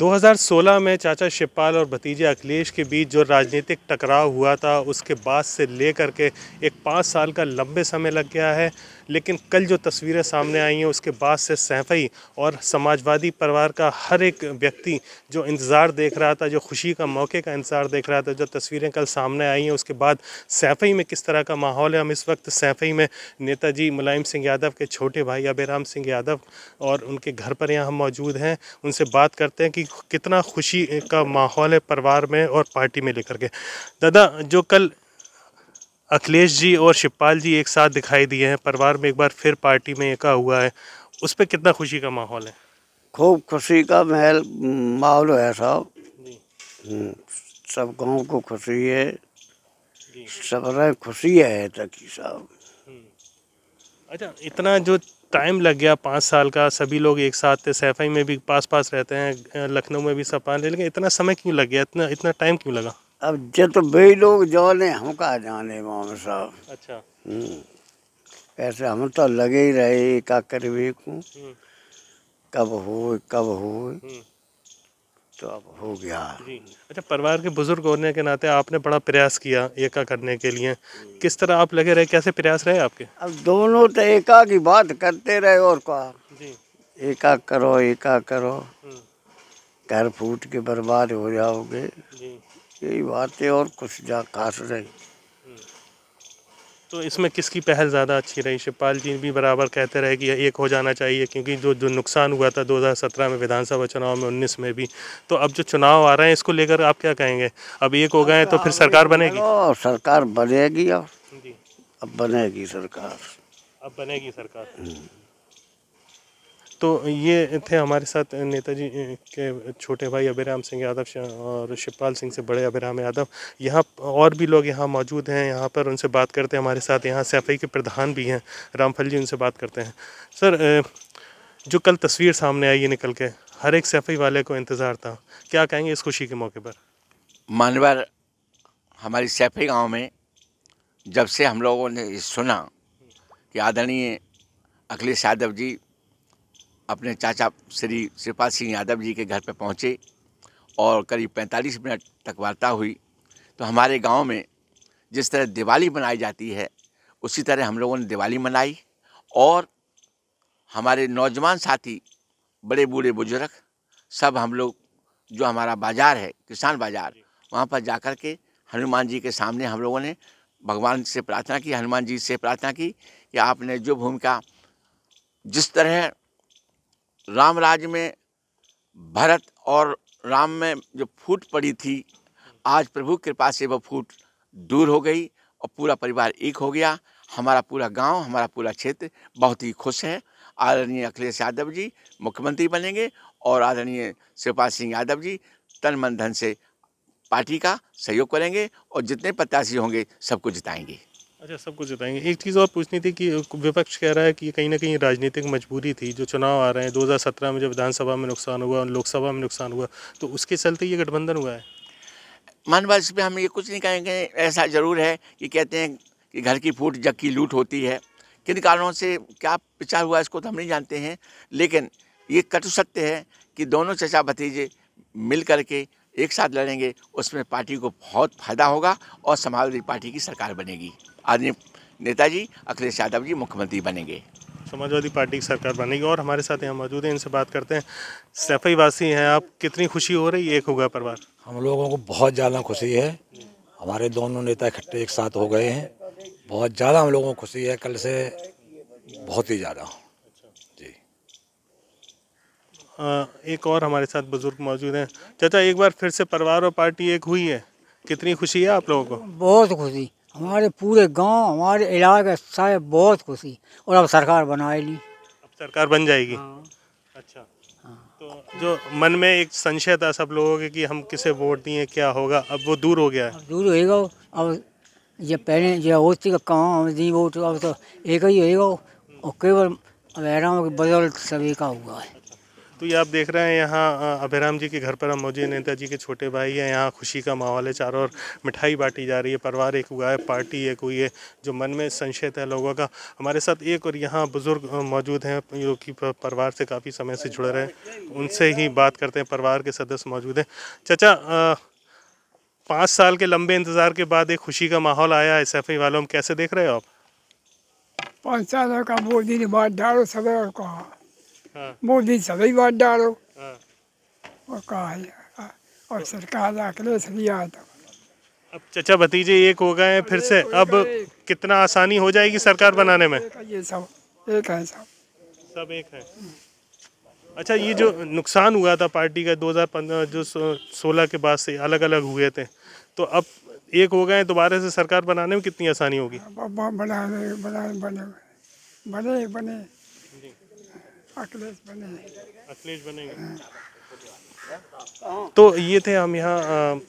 2016 में चाचा शिवपाल और भतीजे अखिलेश के बीच जो राजनीतिक टकराव हुआ था उसके बाद से लेकर के एक पाँच साल का लंबे समय लग गया है लेकिन कल जो तस्वीरें सामने आई हैं उसके बाद से सैफई और समाजवादी परिवार का हर एक व्यक्ति जो इंतज़ार देख रहा था जो खुशी का मौके का इंतज़ार देख रहा था जो तस्वीरें कल सामने आई हैं उसके बाद सैफई में किस तरह का माहौल है हम इस वक्त सैफई में नेताजी मुलायम सिंह यादव के छोटे भाई अबेराम सिंह यादव और उनके घर पर यहाँ हम मौजूद हैं उनसे बात करते हैं कि कितना खुशी का माहौल है परिवार में और पार्टी में लेकर के दादा जो कल अखिलेश जी और शिवपाल जी एक साथ दिखाई दिए हैं परिवार में एक बार फिर पार्टी में एका हुआ है उस पर कितना खुशी का माहौल है खूब खुशी का महल माहौल है साहब हम्म, सब गांव को खुशी है सब खुशी है तक साहब हम्म। अच्छा इतना जो टाइम लग गया पाँच साल का सभी लोग एक साथ थे सैफाई में भी पास पास रहते हैं लखनऊ में भी सब पास लेकिन इतना समय क्यों लग गया इतना इतना टाइम क्यों लगा अब जब तो बे लोग जाने हम कहा जाने साहब अच्छा हम्म। ऐसे हम तो लगे ही रहे का करीबी को कब हो कब हो हम्म। तो अब हो गया जी अच्छा परिवार के बुजुर्ग होने के नाते आपने बड़ा प्रयास किया एका करने के लिए किस तरह आप लगे रहे कैसे प्रयास रहे आपके अब दोनों तो एका की बात करते रहे और कहा एका करो एका करो हम्म। घर फूट के बर्बाद हो जाओगे यही बातें और कुछ जा खास रही तो इसमें किसकी पहल ज़्यादा अच्छी रही शिवपाल जी भी बराबर कहते रहे कि एक हो जाना चाहिए क्योंकि जो जो नुकसान हुआ था 2017 में विधानसभा चुनाव में 19 में भी तो अब जो चुनाव आ रहे हैं इसको लेकर आप क्या कहेंगे अब एक हो गए तो फिर सरकार बनेगी और सरकार बनेगी और अब बनेगी सरकार अब बनेगी सरकार हम्म। तो ये थे हमारे साथ नेताजी के छोटे भाई अभिराम सिंह यादव और शिवपाल सिंह से बड़े अभिराम यादव यहाँ और भी लोग यहाँ मौजूद हैं यहाँ पर उनसे बात करते हैं हमारे साथ यहाँ सैफई के प्रधान भी हैं रामफल जी उनसे बात करते हैं सर जो कल तस्वीर सामने आई है निकल के हर एक सेफई वाले को इंतज़ार था क्या कहेंगे इस खुशी के मौके पर मानवर हमारी सैफे गांव में जब से हम लोगों ने सुना कि आदरणीय अखिलेश यादव जी अपने चाचा श्री श्रीपाल सिंह यादव जी के घर पर पहुँचे और करीब 45 मिनट तक वार्ता हुई तो हमारे गांव में जिस तरह दिवाली मनाई जाती है उसी तरह हम लोगों ने दिवाली मनाई और हमारे नौजवान साथी बड़े बूढ़े बुजुर्ग सब हम लोग जो हमारा बाज़ार है किसान बाज़ार वहाँ पर जाकर के हनुमान जी के सामने हम लोगों ने भगवान से प्रार्थना की हनुमान जी से प्रार्थना की कि आपने जो भूमिका जिस तरह राम राज में भरत और राम में जो फूट पड़ी थी आज प्रभु कृपा से वह फूट दूर हो गई और पूरा परिवार एक हो गया हमारा पूरा गांव हमारा पूरा क्षेत्र बहुत ही खुश है आदरणीय अखिलेश यादव जी मुख्यमंत्री बनेंगे और आदरणीय शिवपाल सिंह यादव जी तन मन धन से पार्टी का सहयोग करेंगे और जितने प्रत्याशी होंगे सबको जिताएंगे अच्छा सब कुछ बताएंगे एक चीज़ और पूछनी थी कि विपक्ष कह रहा है कि कहीं ना कहीं राजनीतिक मजबूरी थी जो चुनाव आ रहे हैं 2017 में जब विधानसभा में नुकसान हुआ और लोकसभा में नुकसान हुआ तो उसके चलते ये गठबंधन हुआ है मानवा इस पर हम ये कुछ नहीं कहेंगे ऐसा ज़रूर है कि कहते हैं कि घर की फूट जग की लूट होती है किन कारणों से क्या विचार हुआ इसको तो हम नहीं जानते हैं लेकिन ये कटु सत्य है कि दोनों चचा भतीजे मिल करके एक साथ लड़ेंगे उसमें पार्टी को बहुत फायदा होगा और समाजवादी पार्टी की सरकार बनेगी आदमी नेताजी अखिलेश यादव जी मुख्यमंत्री बनेंगे समाजवादी पार्टी की सरकार बनेगी और हमारे साथ यहाँ मौजूद हैं इनसे बात करते हैं सफाई वासी हैं आप कितनी खुशी हो रही है एक होगा परिवार हम लोगों को बहुत ज़्यादा खुशी है हमारे दोनों नेता इकट्ठे एक साथ हो गए हैं बहुत ज़्यादा हम लोगों को खुशी है कल से बहुत ही ज़्यादा एक और हमारे साथ बुजुर्ग मौजूद हैं चाचा एक बार फिर से परिवार और पार्टी एक हुई है कितनी खुशी है आप लोगों को बहुत खुशी हमारे पूरे गांव हमारे इलाके सारे बहुत खुशी और अब सरकार ली अब सरकार बन जाएगी हाँ। अच्छा हाँ। तो जो मन में एक संशय था सब लोगों के कि हम किसे वोट दिए क्या होगा अब वो दूर हो गया है दूर होएगा अब ये पहले जो होती का काम हम दी वोट अब तो एक ही होएगा और केवल अब हैरान बदल सभी का हुआ है तो ये आप देख रहे हैं यहाँ अभिराम जी के घर पर हम मौजूद नेताजी के छोटे भाई हैं यहाँ खुशी का माहौल है चारों ओर मिठाई बांटी जा रही है परिवार एक हुआ है पार्टी एक हुई है जो मन में संशय है लोगों का हमारे साथ एक और यहाँ बुज़ुर्ग मौजूद हैं जो कि परिवार से काफ़ी समय से जुड़े रहे उनसे ही बात करते हैं परिवार के सदस्य मौजूद हैं चाचा पाँच साल के लंबे इंतज़ार के बाद एक खुशी का माहौल आया है एफ वालों में कैसे देख रहे हो आप पाँच साल का मोदी ने बात डालो सवेर कहा मोदी सभी वोट डालो और कहा और सरकार आकर भी आता अब चचा भतीजे एक हो गए फिर से अब कितना आसानी हो जाएगी सरकार बनाने में ये सब एक है सब सब एक है अच्छा ये जो नुकसान हुआ था पार्टी का 2015 जो 16 के बाद से अलग अलग हुए थे तो अब एक हो गए दोबारा से सरकार बनाने में कितनी आसानी होगी बने बने बने बने अखिलेश बनेंगे अखिलेश बनेंगे हाँ। तो ये थे हम यहाँ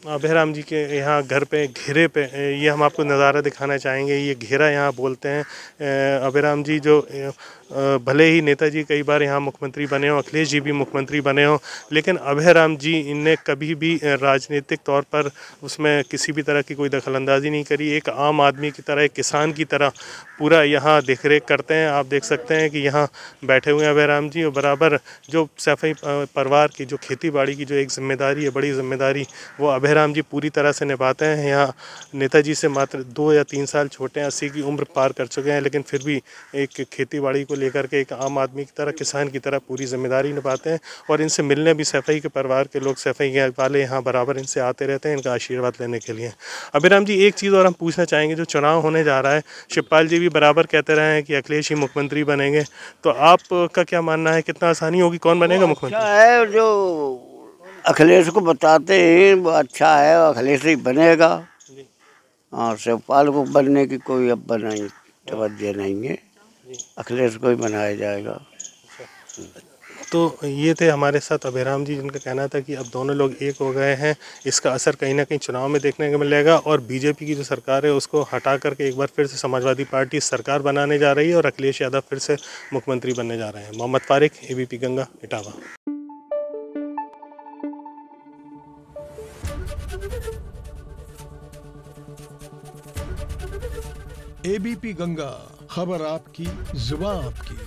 बहराम जी के यहाँ घर पे घेरे पे ये हम आपको नज़ारा दिखाना चाहेंगे ये घेरा यहाँ बोलते हैं अभिराम जी जो भले ही नेताजी कई बार यहाँ मुख्यमंत्री बने हों अखिलेश जी भी मुख्यमंत्री बने हों लेकिन अभय राम जी इनने कभी भी राजनीतिक तौर पर उसमें किसी भी तरह की कोई दखलंदाजी नहीं करी एक आम आदमी की तरह एक किसान की तरह पूरा यहाँ देख रेख करते हैं आप देख सकते हैं कि यहाँ बैठे हुए हैं अभय राम जी और बराबर जो सफाई परिवार की जो खेती बाड़ी की जो एक जिम्मेदारी है बड़ी जिम्मेदारी वो अभय राम जी पूरी तरह से निभाते हैं यहाँ नेताजी से मात्र दो या तीन साल छोटे हैं अस्सी की उम्र पार कर चुके हैं लेकिन फिर भी एक खेती बाड़ी को लेकर के एक आम आदमी की तरह किसान की तरह पूरी जिम्मेदारी निभाते हैं और इनसे मिलने भी सफ़ाई के परिवार के लोग सफ़ाई वाले यहाँ बराबर इनसे आते रहते हैं इनका आशीर्वाद लेने के लिए अभिराम जी एक चीज़ और हम पूछना चाहेंगे जो चुनाव होने जा रहा है शिवपाल जी भी बराबर कहते रहे हैं कि अखिलेश ही मुख्यमंत्री बनेंगे तो आपका क्या मानना है कितना आसानी होगी कौन बनेगा मुख्यमंत्री अच्छा जो अखिलेश को बताते हैं वो अच्छा है अखिलेश ही बनेगा और शिवपाल को बनने की कोई अब बनाई तो नहीं है अखिलेश को ही मनाया जाएगा तो ये थे हमारे साथ अभिराम जी जिनका कहना था कि अब दोनों लोग एक हो गए हैं इसका असर कहीं ना कहीं चुनाव में देखने को मिलेगा और बीजेपी की जो सरकार है उसको हटा करके एक बार फिर से समाजवादी पार्टी सरकार बनाने जा रही है और अखिलेश यादव फिर से मुख्यमंत्री बनने जा रहे हैं मोहम्मद फारिक ए गंगा इटावा एबीपी गंगा खबर आपकी जुबा आपकी